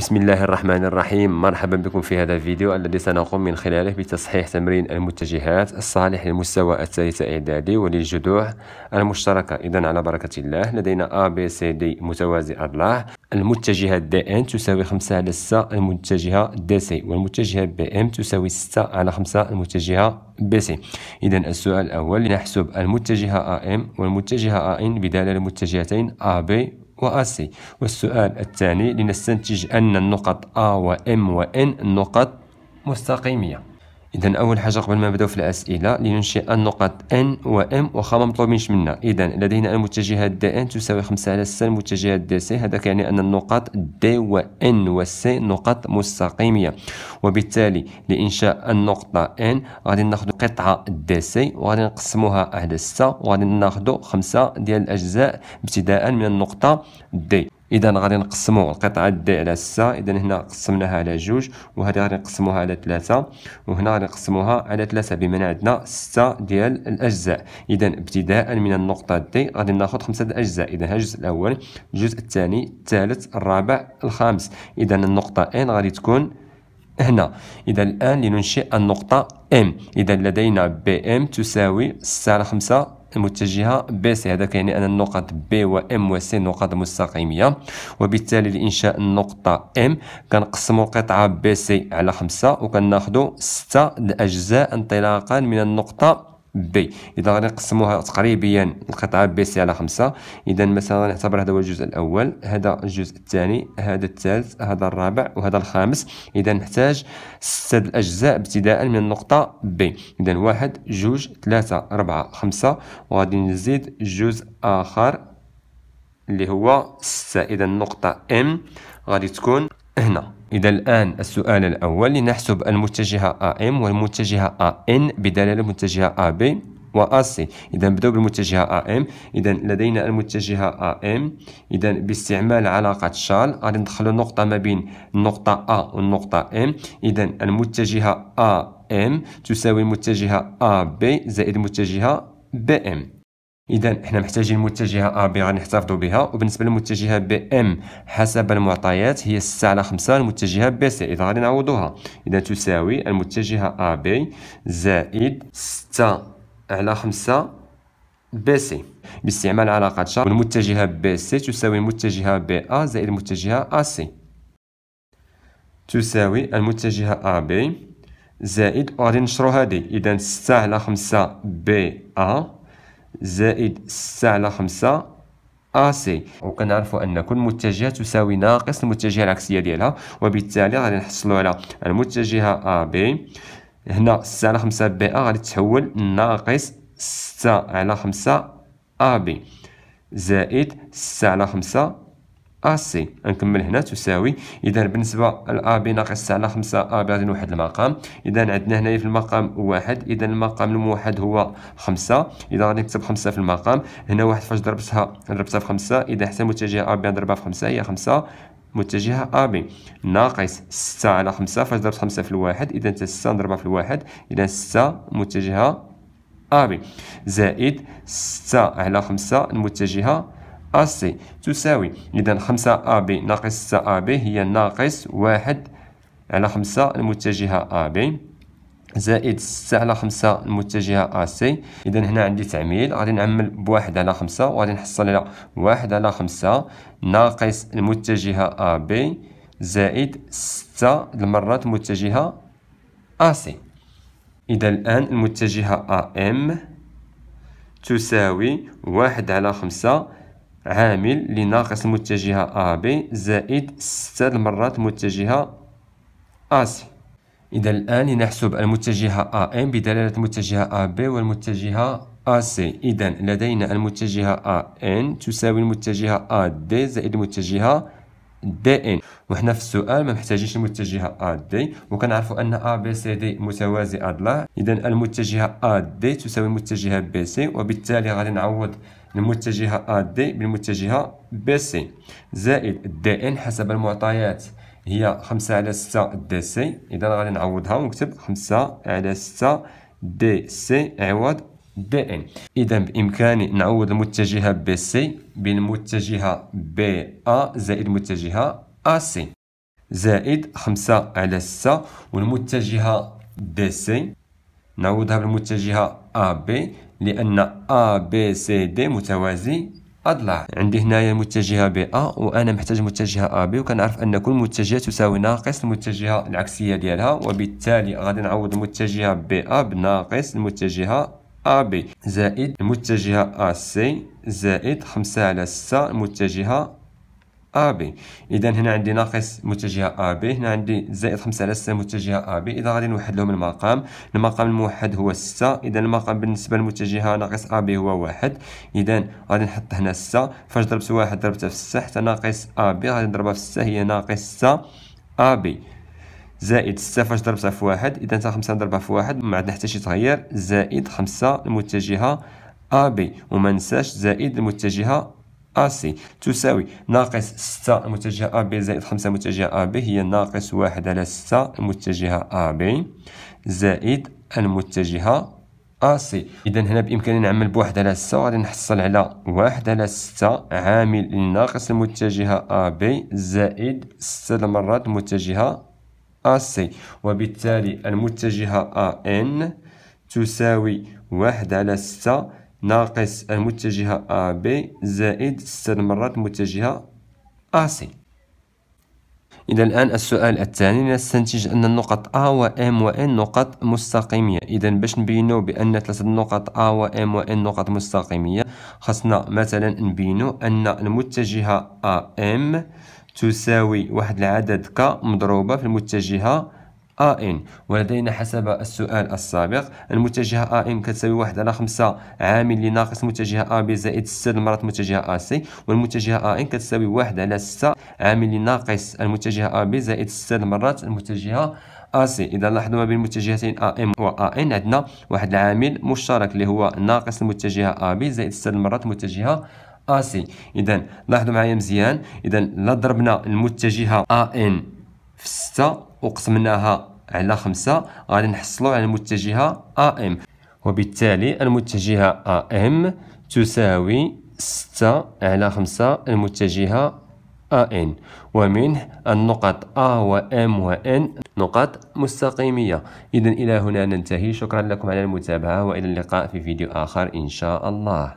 بسم الله الرحمن الرحيم مرحبا بكم في هذا الفيديو الذي سنقوم من خلاله بتصحيح تمرين المتجهات الصالح للمستوى الثالث إعدادي وللجذوع المشتركة إذا على بركة الله لدينا A B C D متوازي اضلاع المتجهة D إن تساوي 5 على 6 المتجهة D سي والمتجهة B إم تساوي 6 على 5 المتجهة بي سي إذا السؤال الأول لنحسب المتجهة A M والمتجهة A N بدال المتجهتين A B و وآسي والسؤال الثاني لنستنتج أن النقط A و M و N نقط مستقيمية اذا اول حاجه قبل ما نبداو في الاسئله لننشئ النقط ان و ام وخا ما مطلوبينش منا اذا لدينا المتجهات دي ان تساوي 5 على السالب المتجهات دي سي هذا يعني ان النقط دي و ان و سي نقط مستقيميه وبالتالي لانشاء النقطه ان غادي ناخذ قطعه دي سي وغادي نقسموها على 6 وغادي ناخذ 5 ديال الاجزاء ابتداء من النقطه دي اذا غادي نقسموا القطعه دي على 6 اذا هنا قسمناها على جوج وهذه غادي نقسموها على 3 وهنا غادي نقسموها على 3 بما عندنا 6 ديال الاجزاء اذا ابتداء من النقطه دي غادي ناخذ خمسه الاجزاء اذا ها الجزء الاول الجزء الثاني الثالث الرابع الخامس اذا النقطه ان غادي تكون هنا إذا الآن لننشئ النقطة ام إذا لدينا ام تساوي 6 على 5 المتجهة بي سي هذا كيعني أن النقط بي و ام و سي نقط مستقيمية وبالتالي لإنشاء النقطة ام كنقسمو القطعة بي سي على خمسة وكناخدو ستة الأجزاء انطلاقا من النقطة بي اذا غادي نقسموها تقريبيا القطعه بي سي على خمسة اذا مثلا نعتبر هذا هو الجزء الاول هذا الجزء الثاني هذا الثالث هذا الرابع وهذا الخامس اذا نحتاج ستة الاجزاء ابتداء من النقطه بي اذا واحد جوج ثلاثة أربعة خمسة وغادي نزيد جزء اخر اللي هو ستة اذا النقطه ام غادي تكون هنا إذا الآن السؤال الأول لنحسب المتجهة AM والمتجهة AN بدلالة المتجهة AB و AC إذا نبداو بالمتجهة AM إذا لدينا المتجهة AM إذا باستعمال علاقة شال غادي ندخلو نقطة ما بين النقطة A والنقطة M إذا المتجهة AM تساوي المتجهة AB زائد المتجهة BM اذا احنا محتاجين متجهه ا بي غنحتفظوا بها وبالنسبه للمتجهه بي ام حسب المعطيات هي 6 على 5 المتجهه بي سي اذا غادي نعوضوها اذا تساوي المتجهه ا بي زائد 6 على 5 بي سي باستعمال علاقه شرط المتجهه بي سي تساوي المتجهه بي ا زائد المتجهه ا سي تساوي المتجهه ا بي زائد غادي نشرو هادي اذا 6 على 5 بي ا زائد 6 على 5 AC وكنعرفوا ان كل متجهه تساوي ناقص المتجهه العكسيه ديالها وبالتالي غادي نحصلوا على المتجهه AB هنا 6 على 5 بي ا غادي تحول ناقص 6 على 5 AB زائد 6 على 5 AC نكمل هنا تساوي اذا بالنسبه ل بي ناقص على 5 AB غادي نوحد المقام اذا عندنا هنايا في المقام واحد اذا المقام الموحد هو 5 اذا غادي نكتب 5 في المقام هنا واحد فاش ضربتها ضربتها في 5 اذا حتى متجهه AB نضربها في 5 هي 5 متجهة AB ناقص 6 على 5 فاش ضربت 5 في الواحد إذا 6 نضربها في الواحد إذا 6 متجهة AB زائد 6 على 5 المتجهة AC تساوي إذا خمسة أ AB ناقص ستة أ AB هي ناقص واحد على خمسة المتجهة أ AB زائد ستة على خمسة المتجهة أ AC إذا هنا عندي تعميل غادي نعمل بواحد على خمسة وغادي نحصل على واحد على خمسة ناقص المتجهة أ AB زائد ستة المرات المتجهة أ AC إذا الآن المتجهة أ إم تساوي واحد على خمسة عامل لناقص المتجهة AB زائد ستة المرات المتجهة AC إذا الآن لنحسب المتجهة AM بدلالة المتجهة AB والمتجهة AC إذا لدينا المتجهة AN تساوي المتجهة AD زائد المتجهة دي ان وحنا في السؤال ما محتاجينش المتجهه ا دي وكنعرفوا ان ا بي سي دي متوازي اضلاع اذا المتجهه ا دي تساوي المتجهه بي سي وبالتالي غادي نعوض المتجهه ا دي بالمتجهه بي سي زائد دي ان حسب المعطيات هي 5 على 6 دي سي اذا غادي نعوضها ونكتب 5 على 6 دي سي عوض ان إذا بإمكاني نعوض المتجهة بي سي بالمتجهة بي أ زائد المتجهة أ سي زائد خمسة على ستة والمتجهة دي سي نعوضها بالمتجهة أ بي لأن أ بي سي دي متوازي اضلاع عندي هنايا المتجهة بي أ وأنا محتاج المتجهه أ بي وكنعرف أن كل متجهة تساوي ناقص المتجهة العكسية ديالها وبالتالي غادي نعوض المتجهة بي أ بناقص المتجهة AB زائد المتجهة AC زائد 5 على 6 المتجهة AB إذا هنا عندي ناقص متجهة AB هنا عندي زائد 5 على 6 متجهة AB إذا غادي نوحد لهم المقام المقام الموحد هو 6 إذا المقام بالنسبة للمتجهة ناقص AB هو 1 إذا غادي نحط هنا 6 فاش ضربت 1 ضربتها في 6 حتى ناقص AB غادي نضربها في 6 هي ناقص 6 AB زائد ستة فاش ضربتها في واحد إذا تا 5 نضربها في واحد ما عندنا حتى شي تغير زائد 5 المتجهة AB وما ننساش زائد المتجهة AC تساوي ناقص 6 المتجهة AB زائد 5 المتجهة AB هي ناقص 1 على 6 المتجهة AB زائد المتجهة AC إذا هنا بإمكاني نعمل بواحد على 6 وغادي نحصل على واحد على 6 عامل لناقص المتجهة AB زائد 6 المرات المتجهة AC وبالتالي المتجهة AN تساوي واحد على ستة ناقص المتجهة AB زائد ستة مرات المتجهة AC إذا الآن السؤال الثاني نستنتج أن النقط A و M و N نقط مستقيمية إذا باش نبينو بأن ثلاثة النقط A و M و N نقط مستقيمية خاصنا مثلا نبينو أن المتجهة AM تساوي واحد العدد ك مضروبة في المتجهة ان ولدينا حسب السؤال السابق المتجهة ان كتساوي واحد على خمسة عامل لناقص متجهة بي زائد ستة مرات متجهة سي والمتجهة ان كتساوي واحد على ستة عامل ناقص المتجهة ا بي زائد ستة مرات المتجهة ا سي اذا لاحظوا ما بين المتجهتين ام و ان عندنا واحد العامل مشترك اللي هو ناقص المتجهة ا بي زائد ستة مرات المتجهة AC اذا لاحظوا معايا مزيان اذا لا ضربنا المتجهه AN في 6 وقسمناها على 5 غادي نحصلوا على المتجهه AM وبالتالي المتجهه AM تساوي 6 على 5 المتجهه AN ومنه النقط A و M و N نقط مستقيمية إذا إلى هنا ننتهي شكرا لكم على المتابعة وإلى اللقاء في فيديو آخر إن شاء الله